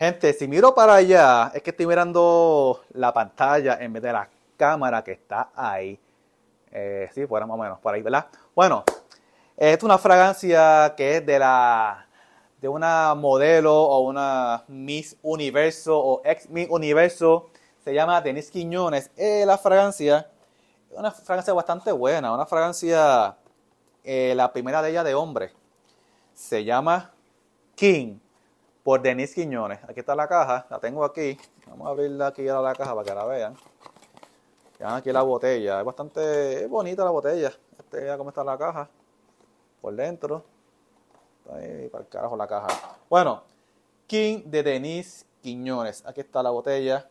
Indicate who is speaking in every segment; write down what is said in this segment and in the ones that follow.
Speaker 1: Gente, si miro para allá, es que estoy mirando la pantalla en vez de la cámara que está ahí. Eh, sí, fuera más o menos, por ahí, ¿verdad? Bueno, es una fragancia que es de la de una modelo o una Miss Universo o ex Miss Universo. Se llama Denise Quiñones. Eh, la fragancia es una fragancia bastante buena, una fragancia, eh, la primera de ella de hombre. Se llama King por Denis Quiñones. Aquí está la caja, la tengo aquí. Vamos a abrirla aquí a la caja para que la vean. Vean aquí la botella, es bastante bonita la botella. Este, vean cómo está la caja por dentro. ahí para el carajo la caja. Bueno, King de Denis Quiñones. Aquí está la botella.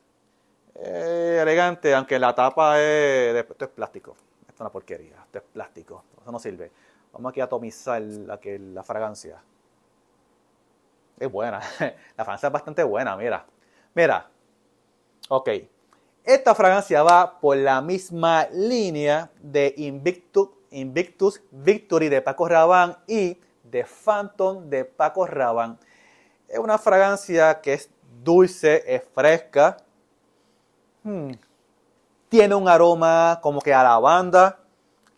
Speaker 1: Eh, elegante, aunque la tapa es, esto es plástico. Esto es una porquería, esto es plástico. Eso no sirve. Vamos aquí a atomizar la fragancia es buena. La fragancia es bastante buena, mira. Mira. Ok. Esta fragancia va por la misma línea de Invictus, Invictus Victory de Paco Rabanne y de Phantom de Paco Rabanne. Es una fragancia que es dulce, es fresca. Hmm. Tiene un aroma como que a lavanda,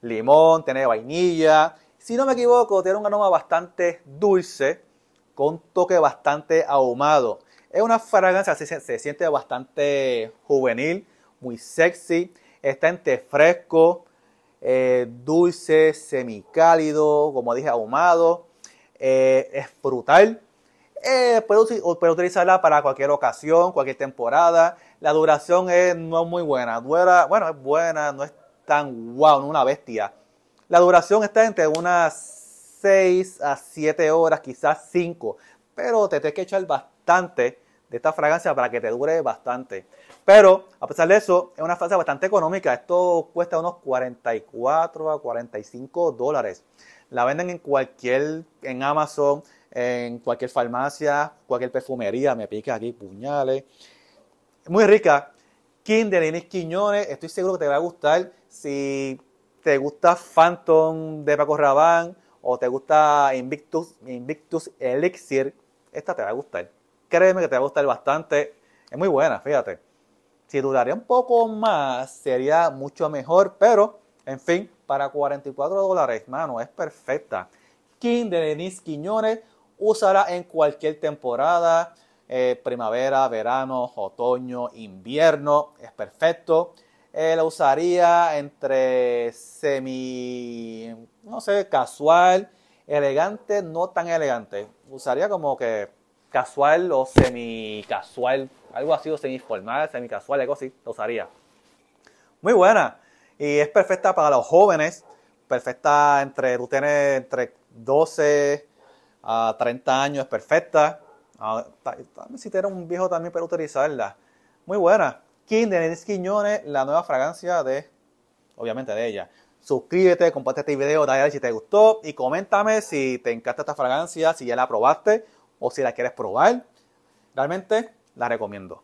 Speaker 1: limón, tiene vainilla. Si no me equivoco, tiene un aroma bastante dulce con toque bastante ahumado. Es una fragancia, se, se siente bastante juvenil, muy sexy, está entre fresco, eh, dulce, semicálido, como dije, ahumado, eh, es frutal. Eh, utilizarla para cualquier ocasión, cualquier temporada. La duración es, no es muy buena. Dura, bueno, es buena, no es tan guau no una bestia. La duración está entre unas 6 a 7 horas, quizás 5, pero te tienes que echar bastante de esta fragancia para que te dure bastante. Pero a pesar de eso, es una fragancia bastante económica. Esto cuesta unos 44 a 45 dólares. La venden en cualquier, en Amazon, en cualquier farmacia, cualquier perfumería. Me pica aquí puñales. Muy rica. Kinder Inés Quiñones. Estoy seguro que te va a gustar. Si te gusta Phantom de Paco Rabanne, o te gusta Invictus, Invictus Elixir, esta te va a gustar. Créeme que te va a gustar bastante. Es muy buena, fíjate. Si duraría un poco más, sería mucho mejor, pero en fin, para 44 dólares, mano, es perfecta. King de Denise Quiñones, usará en cualquier temporada, eh, primavera, verano, otoño, invierno, es perfecto. Eh, la usaría entre semi, no sé, casual, elegante, no tan elegante. Usaría como que casual o semi casual, algo así, o semi formal, semi casual, algo así, lo usaría. Muy buena. Y es perfecta para los jóvenes, perfecta entre, tú tienes entre 12 a 30 años, es perfecta. Ah, si tienes un viejo también para utilizarla. Muy buena. Kinder Elis Quiñones, la nueva fragancia de, obviamente de ella. Suscríbete, comparte este video, dale like si te gustó y coméntame si te encanta esta fragancia, si ya la probaste o si la quieres probar. Realmente la recomiendo.